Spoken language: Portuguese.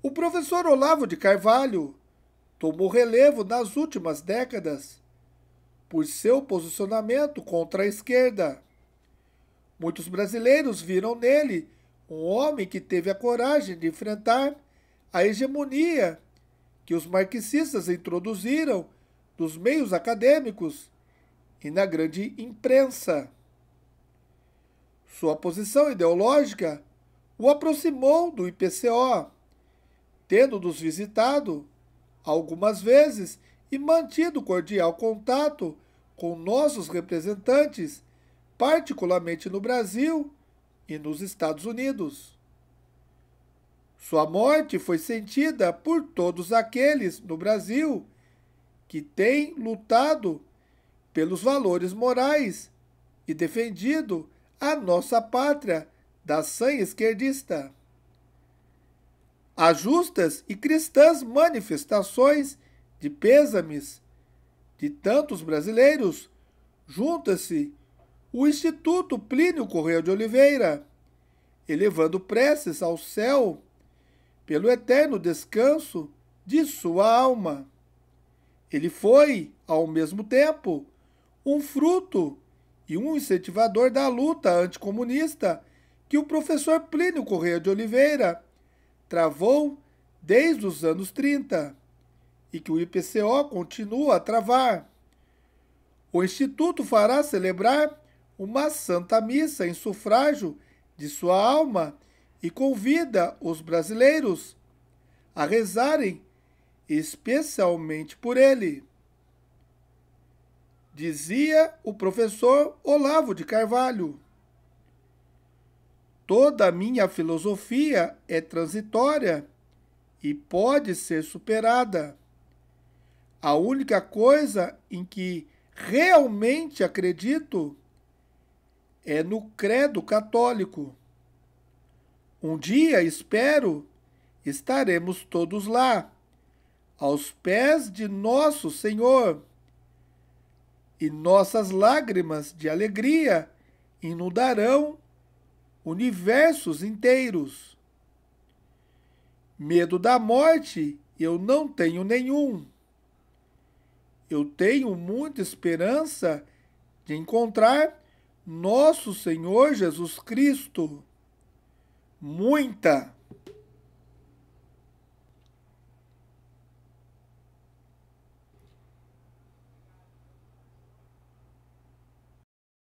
O professor Olavo de Carvalho tomou relevo nas últimas décadas por seu posicionamento contra a esquerda. Muitos brasileiros viram nele um homem que teve a coragem de enfrentar a hegemonia que os marxistas introduziram nos meios acadêmicos e na grande imprensa. Sua posição ideológica o aproximou do IPCO, tendo-nos visitado algumas vezes e mantido cordial contato com nossos representantes, particularmente no Brasil e nos Estados Unidos. Sua morte foi sentida por todos aqueles no Brasil que têm lutado pelos valores morais e defendido a nossa pátria da sanha esquerdista as justas e cristãs manifestações de pêsames de tantos brasileiros, junta-se o Instituto Plínio Correia de Oliveira, elevando preces ao céu pelo eterno descanso de sua alma. Ele foi, ao mesmo tempo, um fruto e um incentivador da luta anticomunista que o professor Plínio Correia de Oliveira travou desde os anos 30 e que o IPCO continua a travar. O Instituto fará celebrar uma Santa Missa em sufrágio de sua alma e convida os brasileiros a rezarem especialmente por ele. Dizia o professor Olavo de Carvalho. Toda a minha filosofia é transitória e pode ser superada. A única coisa em que realmente acredito é no credo católico. Um dia, espero, estaremos todos lá, aos pés de nosso Senhor, e nossas lágrimas de alegria inundarão universos inteiros. Medo da morte eu não tenho nenhum. Eu tenho muita esperança de encontrar nosso Senhor Jesus Cristo. Muita!